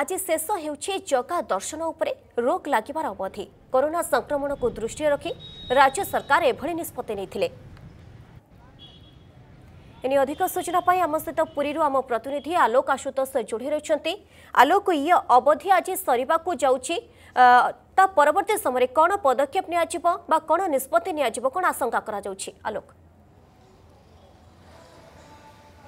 ଆଜି ଶେଷ ହେଉଛି ଜଗା ଦର୍ଶନ ଉପରେ ରୋକ ଲାଗିବାର ଅବଧି କରୋନା ସଂକ୍ରମଣକୁ ଦୃଷ୍ଟିରେ ରଖି ରାଜ୍ୟ ସରକାର ଏଭଳି ନିଷ୍ପତ୍ତି ନେଇଥିଲେ ଏଣେ ଅଧିକ ସୂଚନା ପାଇଁ ଆମ ସହିତ ପୁରୀରୁ ଆମ ପ୍ରତିନିଧି ଆଲୋକ ଆଶୁତୋଷ ଯୋଡ଼ି ରହିଛନ୍ତି ଆଲୋକ ଇଏ ଅବଧି ଆଜି ସରିବାକୁ ଯାଉଛି ତା ପରବର୍ତ୍ତୀ ସମୟରେ କ'ଣ ପଦକ୍ଷେପ ନିଆଯିବ ବା କ'ଣ ନିଷ୍ପତ୍ତି ନିଆଯିବ କ'ଣ ଆଶଙ୍କା କରାଯାଉଛି ଆଲୋକ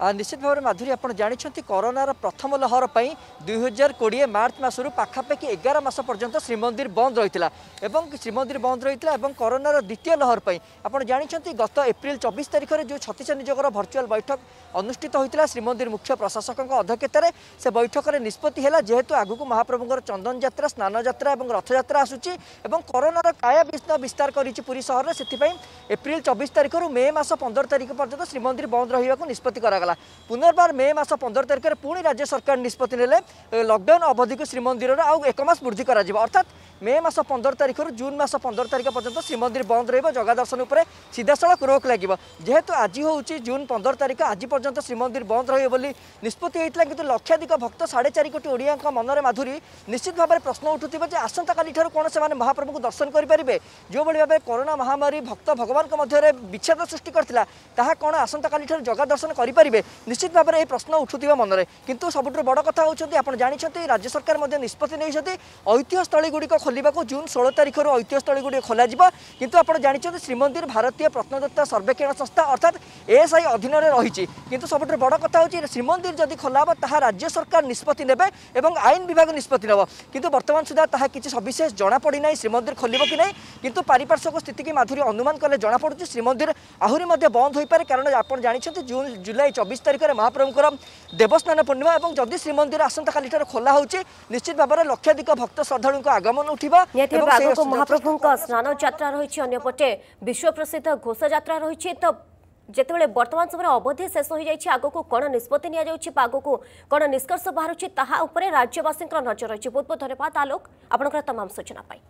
ନିଶ୍ଚିତ ଭାବରେ ମାଧୁରୀ ଆପଣ ଜାଣିଛନ୍ତି କରୋନାର ପ୍ରଥମ ଲହର ପାଇଁ ଦୁଇ ହଜାର କୋଡ଼ିଏ ମାର୍ଚ୍ଚ ମାସରୁ ପାଖାପାଖି ଏଗାର ମାସ ପର୍ଯ୍ୟନ୍ତ ଶ୍ରୀମନ୍ଦିର ବନ୍ଦ ରହିଥିଲା ଏବଂ ଶ୍ରୀମନ୍ଦିର ବନ୍ଦ ରହିଥିଲା ଏବଂ କରୋନାର ଦ୍ୱିତୀୟ ଲହର ପାଇଁ ଆପଣ ଜାଣିଛନ୍ତି ଗତ ଏପ୍ରିଲ ଚବିଶ ତାରିଖରେ ଯେଉଁ ଛତିଶ ନିଯୋଗର ଭର୍ଚୁଆଲ ବୈଠକ ଅନୁଷ୍ଠିତ ହୋଇଥିଲା ଶ୍ରୀମନ୍ଦିର ମୁଖ୍ୟ ପ୍ରଶାସକଙ୍କ ଅଧ୍ୟକ୍ଷତାରେ ସେ ବୈଠକରେ ନିଷ୍ପତ୍ତି ହେଲା ଯେହେତୁ ଆଗକୁ ମହାପ୍ରଭୁଙ୍କର ଚନ୍ଦନଯାତ୍ରା ସ୍ନାନଯାତ୍ରା ଏବଂ ରଥଯାତ୍ରା ଆସୁଛି ଏବଂ କରୋନାର କାୟା ବିସ୍ତାର କରିଛି ପୁରୀ ସହରରେ ସେଥିପାଇଁ ଏପ୍ରିଲ ଚବିଶ ତାରିଖରୁ ମେ ମାସ ପନ୍ଦର ତାରିଖ ପର୍ଯ୍ୟନ୍ତ ଶ୍ରୀମନ୍ଦିର ବନ୍ଦ ରହିବାକୁ ନିଷ୍ପତ୍ତି କରାଗଲା କରାଗଲା ପୁନର୍ବାର ମେ ମାସ ପନ୍ଦର ତାରିଖରେ ପୁଣି ରାଜ୍ୟ ସରକାର ନିଷ୍ପତ୍ତି ନେଲେ ଲକଡାଉନ୍ ଅବଧିକୁ ଶ୍ରୀମନ୍ଦିରର ଆଉ ଏକ ମାସ ବୃଦ୍ଧି କରାଯିବ ଅର୍ଥାତ୍ মে মাস পনেরো তারিখর জুন মাস পনেরো তারিখ পর্যন্ত শ্রীমন্দির বন্ধ রহব জগা দর্শন উপরে সিধাসলখ রোক লাগবে যেহেতু আজি হচ্ছে জুন পনেরো তারিখ আজি পর্যন্ত শ্রীমন্দির বন্ধ রহব বলে নিষ্পতি হয়েছিল কিন্তু লক্ষাধিক ভক্ত সাড়ে চারি কোটি ওড়িয়া মনরে মাধুরী নিশ্চিত ভাবে প্রশ্ন উঠুব যে আসন্তকালি ঠার কোণ সে মহাপ্রভু দর্শন করে পারে যেভাবে ভাবে করোনা মহামারী ভক্ত ভগবান মধ্যে বিচ্ছেদ সৃষ্টি করে তাহা কোণ আসন্তকালি ঠার জগা দর্শন করে পারে নিশ্চিত ভাবে এই প্রশ্ন উঠুব মনরে কিন্তু সবুঠ বড় কথা হচ্ছে আপনার জাঁচান রাজ্য সরকার নিষ্পতি নিয়েছেন ঐতিহ্যস্থলীগুড়ি খোলাকে জুন ষোলো তারিখর ঐতিহ্যস্থলী খোলা যাব কিন্তু আপনার জাঁচান শ্রীমন্দির ভারতীয় প্রত্নতত্ত্ব সর্বেক্ষণ সংস্থা অর্থাৎ এএসআই অধীনরে রয়েছে কিন্তু সবুঠ বড় কথা হচ্ছে শ্রীমন্দির যদি খোলা হব তাহা রাজ্য সরকার নিষ্পতি নেবে এবং আইন বিভাগ নিষ্পতি নেব কিন্তু বর্তমান সুদ্ধা তাহা কিছু সবিশেষ জনাপড়ি না শ্রীমন্দির খোলব কি না কিন্তু পারিপার্শ্বিক স্থিতিকে মাধুরী অনুমান কলে জনাপড়ুছে শ্রীমন্দির আহরি মধ্যে বন্ধ হয়ে পড়ে কারণ আপনার জাঁচান জুন জুলাই চব্বিশ তারিখের মহাপ্রভুঙ্কর দেবস্নান পূর্ণিমা এবং যদি শ্রীমন্দির আসন্তকালিঠার খোলা হচ্ছে নিশ্চিত ভাবে লক্ষাধিক ভক্ত শ্রদ্ধাড়ু আগমন ଉଠିବା ନିହାତି ଭାବେ ଆଗକୁ ମହାପ୍ରଭୁଙ୍କ ସ୍ନାନ ରହିଛି ଅନ୍ୟପଟେ ବିଶ୍ୱ ପ୍ରସିଦ୍ଧ ଘୋଷଯାତ୍ରା ରହିଛି ତ যেতবে বর্তমান সময় অবধি শেষ হয়ে যাই আগুক কোণ নিষ্পতি নিয়ে যাচ্ছে আগুক কোণ নিষ্কর্ষ বাহুছে তাহা উপরে রাজ্যবাসী নজর রয়েছে বহু বহু ধন্যবাদ আলোক আপনার তমাম সূচনা পাই